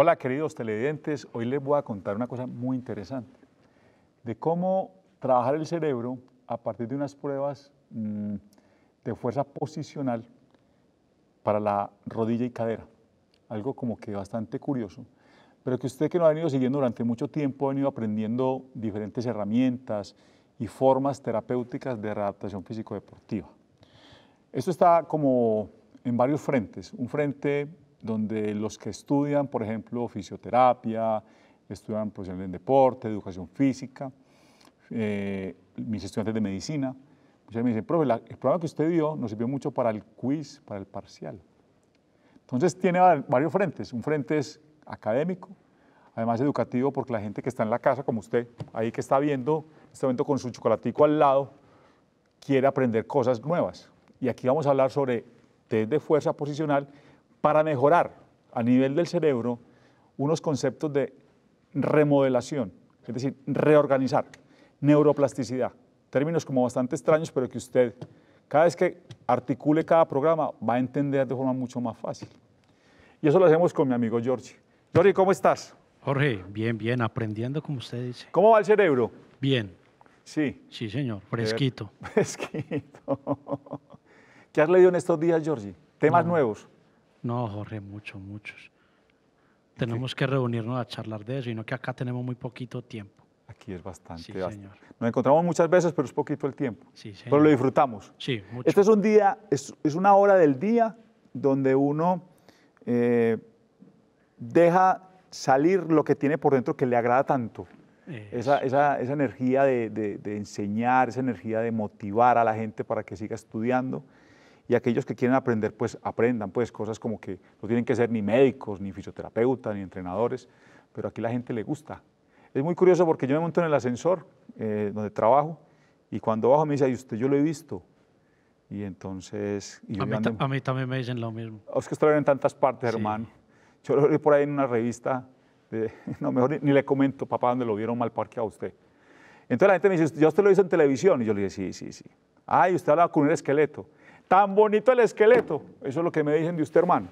Hola queridos televidentes, hoy les voy a contar una cosa muy interesante de cómo trabajar el cerebro a partir de unas pruebas mm, de fuerza posicional para la rodilla y cadera, algo como que bastante curioso, pero que usted que no ha venido siguiendo durante mucho tiempo ha venido aprendiendo diferentes herramientas y formas terapéuticas de readaptación físico-deportiva. Esto está como en varios frentes, un frente donde los que estudian, por ejemplo, fisioterapia, estudian profesional en deporte, educación física, eh, mis estudiantes de medicina, me dicen, profe, el programa que usted dio nos sirvió mucho para el quiz, para el parcial. Entonces tiene varios frentes. Un frente es académico, además educativo, porque la gente que está en la casa, como usted, ahí que está viendo este momento con su chocolatico al lado, quiere aprender cosas nuevas. Y aquí vamos a hablar sobre test de fuerza posicional para mejorar a nivel del cerebro unos conceptos de remodelación, es decir, reorganizar, neuroplasticidad, términos como bastante extraños, pero que usted cada vez que articule cada programa va a entender de forma mucho más fácil. Y eso lo hacemos con mi amigo Jorge. Jorge, ¿cómo estás? Jorge, bien, bien, aprendiendo como usted dice. ¿Cómo va el cerebro? Bien. Sí. Sí, señor, fresquito. Fresquito. ¿Qué has leído en estos días, Jorge? Temas nuevos. No, Jorge, muchos, muchos. Tenemos que reunirnos a charlar de eso, y no que acá tenemos muy poquito tiempo. Aquí es bastante. Señor. Nos encontramos muchas veces, pero es poquito el tiempo. Sí, Pero lo disfrutamos. Sí, Este es un día, es, una hora del día donde uno eh, deja salir lo que tiene por dentro que le agrada tanto. Esa, energía de, de enseñar, esa energía de motivar a la gente para que siga estudiando y aquellos que quieren aprender, pues aprendan, pues cosas como que no tienen que ser ni médicos, ni fisioterapeutas, ni entrenadores, pero aquí la gente le gusta. Es muy curioso porque yo me monto en el ascensor eh, donde trabajo y cuando bajo me dice, ¿y usted yo lo he visto. Y entonces... a, mí a, mí también me dicen lo mismo. Es que usted lo ve en tantas partes, hermano. Yo lo vi por ahí en una revista, de, no, mejor ni, le comento, papá, donde lo vieron mal parqueado a usted. Entonces la gente me dice, ¿ya usted lo hizo en televisión? Y yo le dije, sí, sí, sí. Ay, usted hablaba con un esqueleto. Tan bonito el esqueleto. Eso es lo que me dicen de usted, hermano.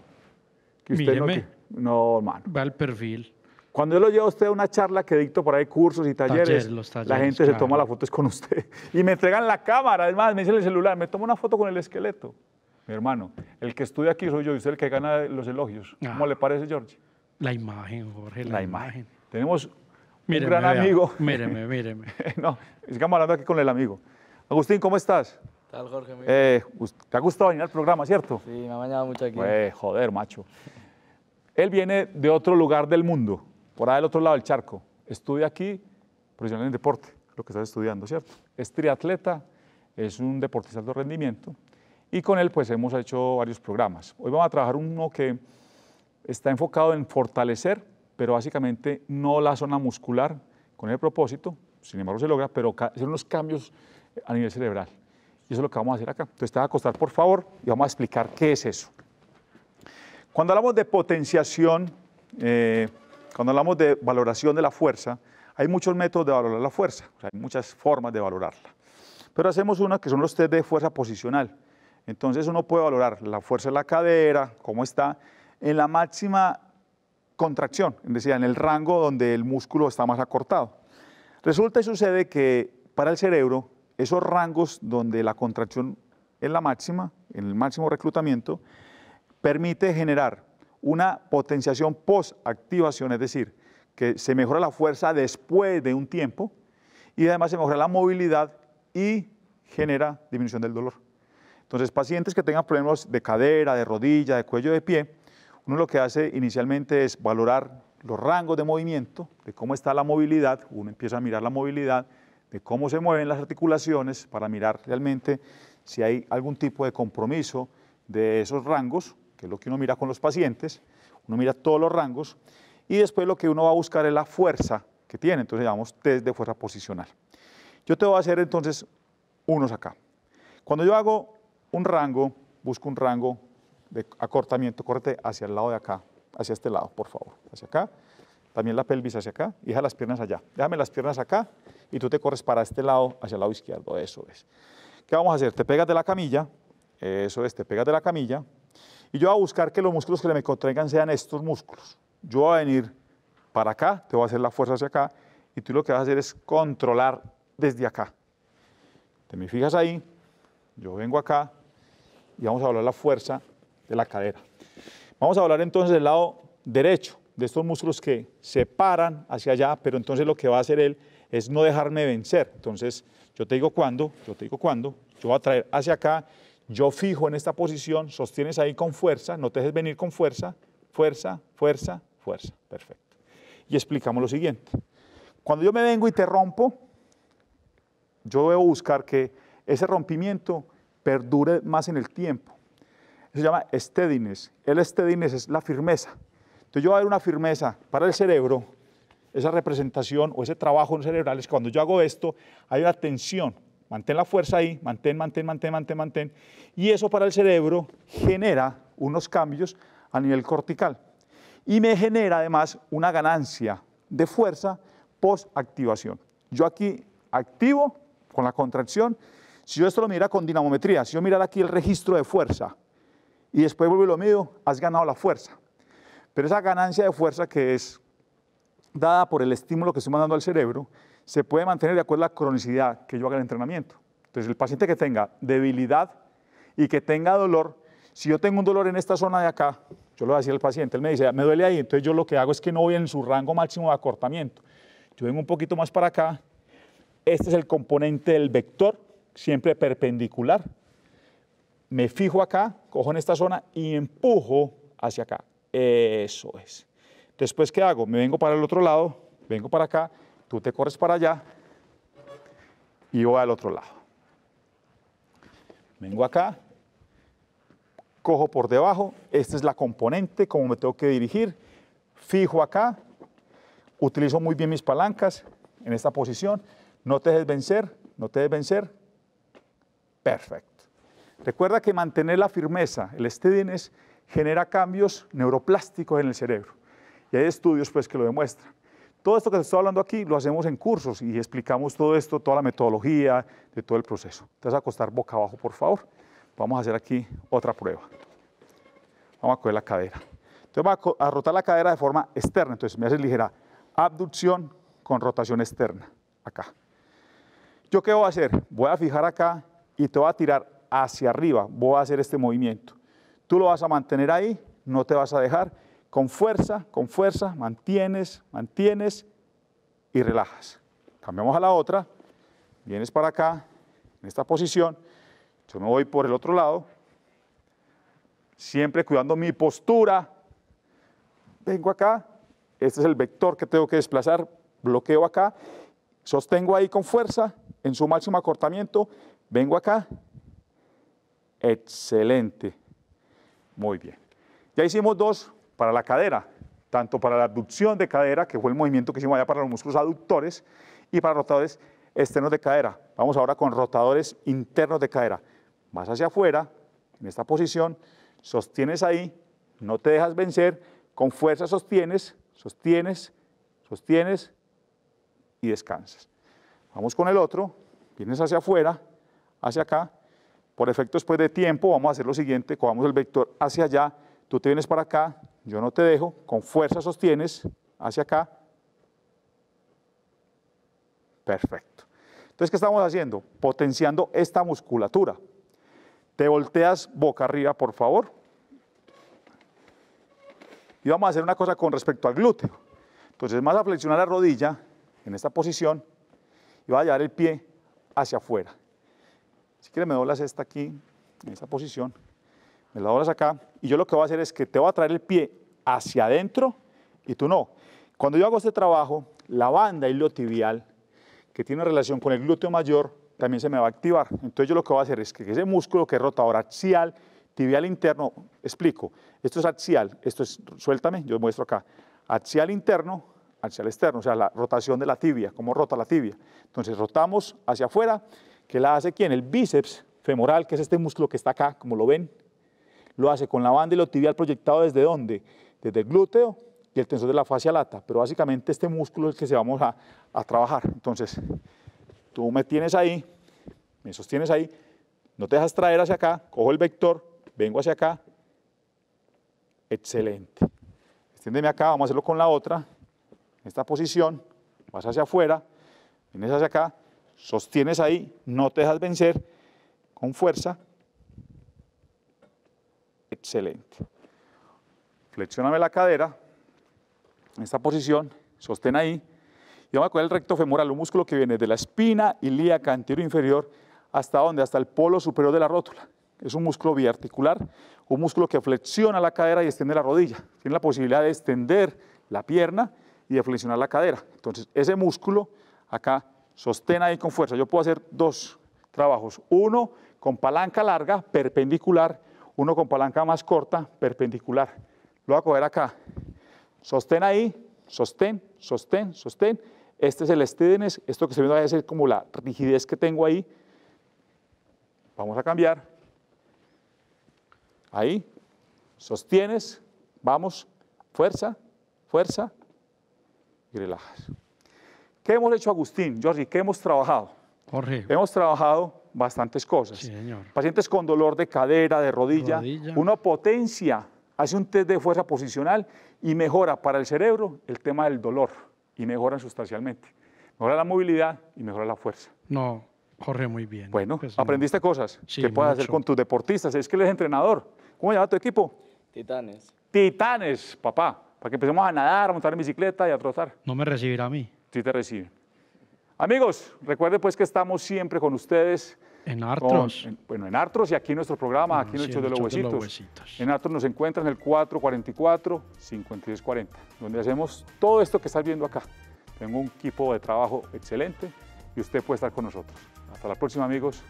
Que usted Míreme. No, no, hermano. Va al perfil. Cuando yo lo llevo a usted a una charla que dicto por ahí cursos y talleres, la gente se toma las fotos con usted y me entregan la cámara, además me dicen el celular, me tomo una foto con el esqueleto. Mi hermano, el que estudia aquí soy yo y usted el que gana los elogios. Ah. ¿Cómo le parece, George? La imagen, Jorge, la, imagen. Tenemos un gran amigo. Míreme, míreme. no, sigamos hablando aquí con el amigo. Agustín, ¿cómo estás? Eh, te ha gustado venir al programa, ¿cierto? Sí, me ha bañado mucho aquí. joder, macho. Él viene de otro lugar del mundo, por ahí del otro lado del charco. Estudia aquí, profesional en deporte, lo que estás estudiando, ¿cierto? Es triatleta, es un deportista de rendimiento y con él pues hemos hecho varios programas. Hoy vamos a trabajar uno que está enfocado en fortalecer, pero básicamente no la zona muscular con el propósito, sin embargo se logra, pero hacer unos cambios a nivel cerebral. Y eso es lo que vamos a hacer acá. Entonces te a acostar, por favor, y vamos a explicar qué es eso. Cuando hablamos de potenciación, eh, cuando hablamos de valoración de la fuerza, hay muchos métodos de valorar la fuerza, hay muchas formas de valorarla. Pero hacemos una que son los test de fuerza posicional. Entonces uno puede valorar la fuerza de la cadera, cómo está, en la máxima contracción, es decir, en el rango donde el músculo está más acortado. Resulta y sucede que para el cerebro esos rangos donde la contracción es la máxima, en el máximo reclutamiento, permite generar una potenciación post-activación, es decir, que se mejora la fuerza después de un tiempo y además se mejora la movilidad y genera disminución del dolor. Entonces, pacientes que tengan problemas de cadera, de rodilla, de cuello de pie, uno lo que hace inicialmente es valorar los rangos de movimiento, de cómo está la movilidad, uno empieza a mirar la movilidad, cómo se mueven las articulaciones para mirar realmente si hay algún tipo de compromiso de esos rangos, que es lo que uno mira con los pacientes, uno mira todos los rangos, y después lo que uno va a buscar es la fuerza que tiene, entonces llamamos test de fuerza posicional. Yo te voy a hacer entonces unos acá. Cuando yo hago un rango, busco un rango de acortamiento, corte hacia el lado de acá, hacia este lado, por favor, hacia acá, también la pelvis hacia acá y deja las piernas allá. Déjame las piernas acá y tú te corres para este lado, hacia el lado izquierdo, eso es. ¿Qué vamos a hacer? Te pegas de la camilla, eso es, te pegas de la camilla y yo voy a buscar que los músculos que le me contraigan sean estos músculos. Yo voy a venir para acá, te voy a hacer la fuerza hacia acá y tú lo que vas a hacer es controlar desde acá. Te me fijas ahí, yo vengo acá y vamos a hablar la fuerza de la cadera. Vamos a hablar entonces del lado derecho de estos músculos que se paran hacia allá, pero entonces lo que va a hacer él es no dejarme vencer. Entonces, yo te digo cuándo, yo te digo cuándo, yo voy a traer hacia acá, yo fijo en esta posición, sostienes ahí con fuerza, no te dejes venir con fuerza, fuerza, fuerza, fuerza. Perfecto. Y explicamos lo siguiente. Cuando yo me vengo y te rompo, yo debo buscar que ese rompimiento perdure más en el tiempo. se llama steadiness. El steadiness es la firmeza. Entonces yo voy a ver una firmeza para el cerebro, esa representación o ese trabajo en es cuando yo hago esto, hay una tensión. Mantén la fuerza ahí, mantén, mantén, mantén, mantén, mantén. Y eso para el cerebro genera unos cambios a nivel cortical. Y me genera además una ganancia de fuerza post-activación. Yo aquí activo con la contracción. Si yo esto lo mira con dinamometría, si yo mirara aquí el registro de fuerza y después vuelvo lo mido, has ganado la fuerza. Pero esa ganancia de fuerza que es dada por el estímulo que estoy mandando al cerebro, se puede mantener de acuerdo a la cronicidad que yo haga el entrenamiento. Entonces, el paciente que tenga debilidad y que tenga dolor, si yo tengo un dolor en esta zona de acá, yo lo decía al paciente, él me dice, ah, me duele ahí, entonces yo lo que hago es que no voy en su rango máximo de acortamiento. Yo vengo un poquito más para acá, este es el componente del vector, siempre perpendicular. Me fijo acá, cojo en esta zona y empujo hacia acá. Eso es. Después, ¿qué hago? Me vengo para el otro lado, vengo para acá, tú te corres para allá y voy al otro lado. Vengo acá, cojo por debajo, esta es la componente, como me tengo que dirigir, fijo acá, utilizo muy bien mis palancas en esta posición, no te dejes vencer, no te dejes vencer, perfecto. Recuerda que mantener la firmeza, el steadiness, genera cambios neuroplásticos en el cerebro. Y hay estudios pues, que lo demuestran. Todo esto que se estoy hablando aquí lo hacemos en cursos y explicamos todo esto, toda la metodología de todo el proceso. Te vas a acostar boca abajo, por favor. Vamos a hacer aquí otra prueba. Vamos a coger la cadera. Entonces vamos a, rotar la cadera de forma externa. Entonces me haces ligera abducción con rotación externa, acá. ¿Yo qué voy a hacer? Voy a fijar acá y te voy a tirar hacia arriba. Voy a hacer este movimiento. Tú lo vas a mantener ahí, no te vas a dejar. Con fuerza, con fuerza, mantienes, mantienes y relajas. Cambiamos a la otra. Vienes para acá, en esta posición. Yo me voy por el otro lado. Siempre cuidando mi postura. Vengo acá. Este es el vector que tengo que desplazar. Bloqueo acá. Sostengo ahí con fuerza. En su máximo acortamiento. Vengo acá. Excelente. Muy bien. Ya hicimos dos para la cadera, tanto para la abducción de cadera, que fue el movimiento que hicimos allá para los músculos aductores, y para rotadores externos de cadera. Vamos ahora con rotadores internos de cadera. Vas hacia afuera, en esta posición, sostienes ahí, no te dejas vencer, con fuerza sostienes, sostienes, sostienes y descansas. Vamos con el otro, vienes hacia afuera, hacia acá, por efecto, después de tiempo, vamos a hacer lo siguiente, cojamos el vector hacia allá, tú te vienes para acá, yo no te dejo, con fuerza sostienes hacia acá. Perfecto. Entonces, ¿qué estamos haciendo? Potenciando esta musculatura. Te volteas boca arriba, por favor. Y vamos a hacer una cosa con respecto al glúteo. Entonces, vas a flexionar la rodilla en esta posición y vas a llevar el pie hacia afuera. Si quieres me doblas esta aquí, en esa posición. Me la doblas acá. Y yo lo que voy a hacer es que te voy a traer el pie hacia adentro y tú no. Cuando yo hago este trabajo, la banda iliotibial, que tiene relación con el glúteo mayor, también se me va a activar. Entonces yo lo que voy a hacer es que ese músculo que es rotador axial, tibial interno, explico, esto es axial, esto es, suéltame, yo muestro acá, axial interno, axial externo, o sea, la rotación de la tibia, cómo rota la tibia. Entonces rotamos hacia afuera que la hace quién? El bíceps femoral, que es este músculo que está acá, como lo ven. Lo hace con la banda y lo tibial proyectado desde dónde? Desde el glúteo y el tensor de la fascia lata. Pero básicamente este músculo es el que se vamos a, a trabajar. Entonces, tú me tienes ahí, me sostienes ahí, no te dejas traer hacia acá, cojo el vector, vengo hacia acá. Excelente. Extiéndeme acá, vamos a hacerlo con la otra. En esta posición, vas hacia afuera, vienes hacia acá, sostienes ahí, no te dejas vencer, con fuerza. Excelente. Flexioname la cadera, en esta posición, sostén ahí. Y vamos a coger el recto femoral, un músculo que viene de la espina ilíaca anterior e inferior hasta donde? Hasta el polo superior de la rótula. Es un músculo biarticular, un músculo que flexiona la cadera y extiende la rodilla. Tiene la posibilidad de extender la pierna y de flexionar la cadera. Entonces, ese músculo acá Sostén ahí con fuerza. Yo puedo hacer dos trabajos. Uno con palanca larga, perpendicular. Uno con palanca más corta, perpendicular. Lo voy a coger acá. Sostén ahí, sostén, sostén, sostén. Este es el estídenes, Esto que se va a es como la rigidez que tengo ahí. Vamos a cambiar. Ahí. Sostienes. Vamos. Fuerza, fuerza. Y relajas. ¿Qué hemos hecho, Agustín, Jordi? ¿Qué hemos trabajado? Jorge. Hemos trabajado bastantes cosas. Pacientes con dolor de cadera, de rodilla. Una potencia, hace un test de fuerza posicional y mejora para el cerebro el tema del dolor y mejoran sustancialmente. Mejora la movilidad y mejora la fuerza. No, Jorge, muy bien. Bueno, pues aprendiste cosas que puedes hacer con tus deportistas. Es que él es entrenador. ¿Cómo llama tu equipo? Titanes. Titanes, papá. Para que empecemos a nadar, a montar en bicicleta y a trotar. No me recibirá a mí te reciben. Amigos, recuerde pues que estamos siempre con ustedes. En Artros. bueno, en Artros y aquí en nuestro programa, ah, aquí en el de, los Huesitos. En Artros nos encuentran en el 444-5340, donde hacemos todo esto que estás viendo acá. Tengo un equipo de trabajo excelente y usted puede estar con nosotros. Hasta la próxima, amigos.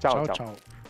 chao. chao. chao. chao.